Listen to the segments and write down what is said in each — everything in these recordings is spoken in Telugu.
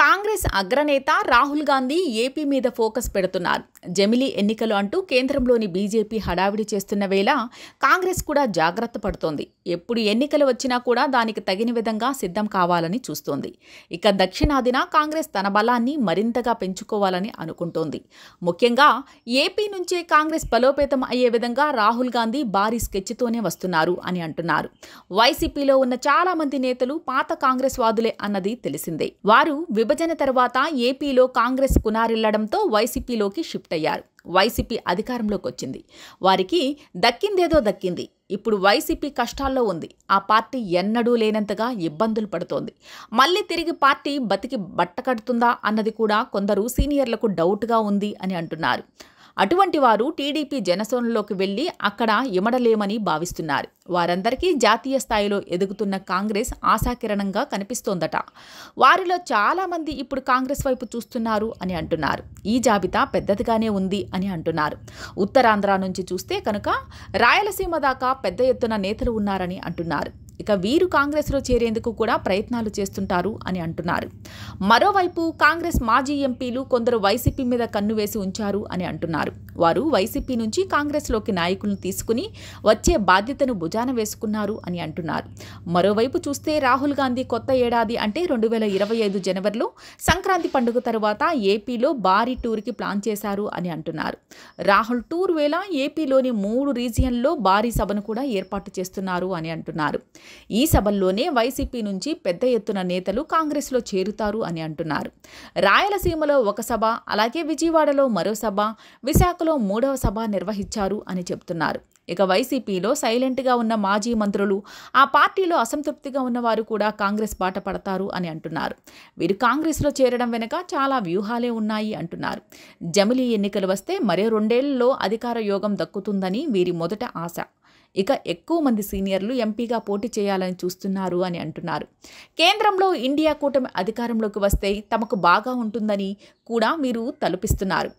కాంగ్రెస్ అగ్రనేత రాహుల్ గాంధీ ఏపీ మీద ఫోకస్ పెడుతున్నారు జమిలీ ఎన్నికలు అంటూ కేంద్రంలోని బీజేపీ హడావిడి చేస్తున్న వేళ కాంగ్రెస్ కూడా జాగ్రత్త పడుతోంది ఎప్పుడు ఎన్నికలు వచ్చినా కూడా దానికి తగిన విధంగా సిద్ధం కావాలని చూస్తోంది ఇక దక్షిణాదిన కాంగ్రెస్ తన బలాన్ని మరింతగా పెంచుకోవాలని అనుకుంటోంది ముఖ్యంగా ఏపీ నుంచే కాంగ్రెస్ బలోపేతం అయ్యే విధంగా రాహుల్ గాంధీ భారీ స్కెచ్తోనే వస్తున్నారు అని అంటున్నారు వైసీపీలో ఉన్న చాలా మంది నేతలు పాత కాంగ్రెస్ వాదులే అన్నది తెలిసిందే వారు విభజన తర్వాత ఏపీలో కాంగ్రెస్ కునారిల్లడంతో వైసీపీలోకి షిఫ్ట్ అయ్యారు వైసీపీ అధికారంలోకి వచ్చింది వారికి దక్కిందేదో దక్కింది ఇప్పుడు వైసీపీ కష్టాల్లో ఉంది ఆ పార్టీ ఎన్నడూ లేనంతగా ఇబ్బందులు పడుతోంది మళ్ళీ తిరిగి పార్టీ బతికి బట్టకడుతుందా అన్నది కూడా కొందరు సీనియర్లకు డౌట్గా ఉంది అని అంటున్నారు అటువంటి వారు టీడీపీ జనసేనలోకి వెళ్లి అక్కడ ఇమడలేమని భావిస్తున్నారు వారందరికీ జాతీయ స్థాయిలో ఎదుగుతున్న కాంగ్రెస్ ఆశాకిరణంగా కనిపిస్తోందట వారిలో చాలామంది ఇప్పుడు కాంగ్రెస్ వైపు చూస్తున్నారు అని అంటున్నారు ఈ జాబితా పెద్దదిగానే ఉంది అని అంటున్నారు ఉత్తరాంధ్ర నుంచి చూస్తే కనుక రాయలసీమ దాకా పెద్ద ఎత్తున నేతలు ఉన్నారని అంటున్నారు ఇక వీరు కాంగ్రెస్లో చేరేందుకు కూడా ప్రయత్నాలు చేస్తుంటారు అని అంటున్నారు మరోవైపు కాంగ్రెస్ మాజీ ఎంపీలు కొందరు వైసీపీ మీద కన్ను వేసి ఉంచారు అని అంటున్నారు వారు వైసీపీ నుంచి కాంగ్రెస్లోకి నాయకులను తీసుకుని వచ్చే బాధ్యతను భుజాన వేసుకున్నారు అని అంటున్నారు మరోవైపు చూస్తే రాహుల్ గాంధీ కొత్త ఏడాది అంటే రెండు వేల ఇరవై ఐదు జనవరిలో సంక్రాంతి పండుగ తర్వాత ఏపీలో భారీ టూర్కి ప్లాన్ చేశారు అని అంటున్నారు రాహుల్ టూర్ వేళ ఏపీలోని మూడు రీజియన్లో భారీ సభను కూడా ఏర్పాటు చేస్తున్నారు అని అంటున్నారు ఈ సభల్లోనే వైసీపీ నుంచి పెద్ద ఎత్తున నేతలు కాంగ్రెస్లో చేరుతారు అని అంటున్నారు రాయలసీమలో ఒక సభ అలాగే విజయవాడలో మరో సభ విశాఖలో మూడవ సభ నిర్వహించారు అని చెబుతున్నారు ఇక వైసీపీలో సైలెంట్గా ఉన్న మాజీ మంత్రులు ఆ పార్టీలో అసంతృప్తిగా ఉన్నవారు కూడా కాంగ్రెస్ బాట పడతారు అని అంటున్నారు వీరు కాంగ్రెస్లో చేరడం వెనుక చాలా వ్యూహాలే ఉన్నాయి అంటున్నారు జమిలీ ఎన్నికలు వస్తే మరో రెండేళ్లలో అధికార యోగం దక్కుతుందని వీరి మొదట ఆశ ఇక ఎక్కువ మంది సీనియర్లు ఎంపీగా పోటీ చేయాలని చూస్తున్నారు అని అంటున్నారు కేంద్రంలో ఇండియా కూటమి అధికారంలోకి వస్తే తమకు బాగా ఉంటుందని కూడా మీరు తలుపిస్తున్నారు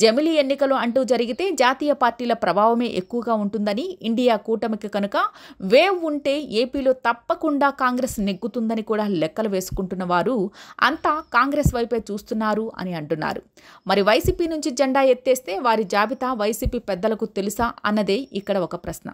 జమిలి ఎన్నికలు అంటూ జరిగితే జాతీయ పార్టీల ప్రభావమే ఎక్కువగా ఉంటుందని ఇండియా కూటమికి కనుక వేవ్ ఉంటే ఏపీలో తప్పకుండా కాంగ్రెస్ నెగ్గుతుందని కూడా లెక్కలు వేసుకుంటున్న వారు అంతా కాంగ్రెస్ వైపే చూస్తున్నారు అని అంటున్నారు మరి వైసీపీ నుంచి జెండా ఎత్తేస్తే వారి జాబితా వైసీపీ పెద్దలకు తెలుసా అన్నదే ఇక్కడ ఒక ప్రశ్న